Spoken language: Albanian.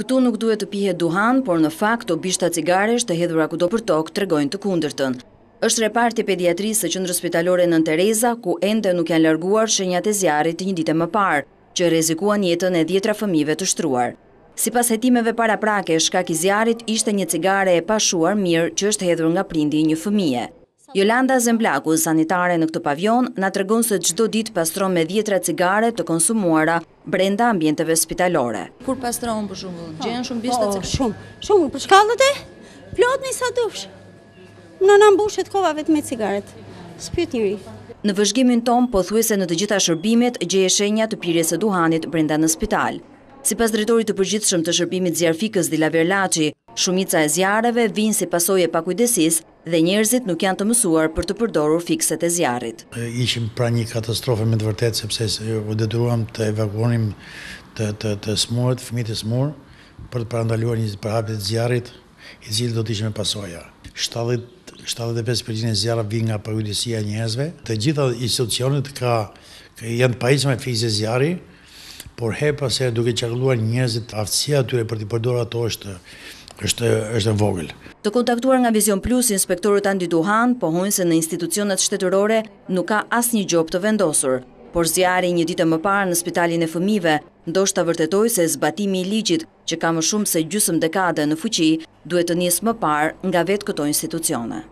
Këtu nuk duhet të pije duhan, por në fakt të bishta cigaresh të hedhura kudo për tokë të regojnë të kundër tënë. Êshtë reparti pediatrisë të qëndrë spitalore në Tereza, ku ende nuk janë larguar shenjat e zjarit të një dite më parë, që rezikuan jetën e djetra fëmive të shtruar. Si pas hetimeve para prake, shkak i zjarit ishte një cigare e pashuar mirë që është hedhur nga prindi një fëmije. Jolanda Zemblaku, sanitare në këtë pavion, në të regun se gjdo dit pastron me djetra cigare të konsumuara brenda ambjenteve spitalore. Kur pastron për shumë, po, gjenë shumë bista po, cigare? Shumë, shumë, për shkallët e, plot një sa dufsh, në në mbushet kovave të me cigaret, s'pjët njëri. Në vëzhgimin tom, po thuese në të gjitha shërbimet, gjeje shenja të pires e duhanit brenda në spital. Si pas drejtori të përgjithshëm të shërbimit zjarfikës Dila Shumica e zjarëve vinë si pasoje pakujdesis dhe njerëzit nuk janë të mësuar për të përdorur fikset e zjarit. Ishim pra një katastrofe me të vërtet, sepse u detyruam të evakuonim të smurët, fëmit e smurë, për të parandaluar një përhapit të zjarit, i cilë do të ishme pasoja. 75% e zjarë vinë nga pakujdesia njerëzve. Të gjitha institucionit ka janë të pajisë me fikse zjarë, por he pasere duke qakluar njerëzit aftësia të për të përdorur ato është është është e vogël. Të kontaktuar nga Vision Plus, inspektorët Andi Duhan pohojnë se në institucionet shtetërore nuk ka asnjë gjop të vendosur, por zjarri një ditë më parë në Spitalin e Fëmijëve ndoshta vërtetoi se zbatimi i ligjit që ka më shumë se gjysmë dekade në fuqi duhet të nisë më parë nga vetë këto institucione.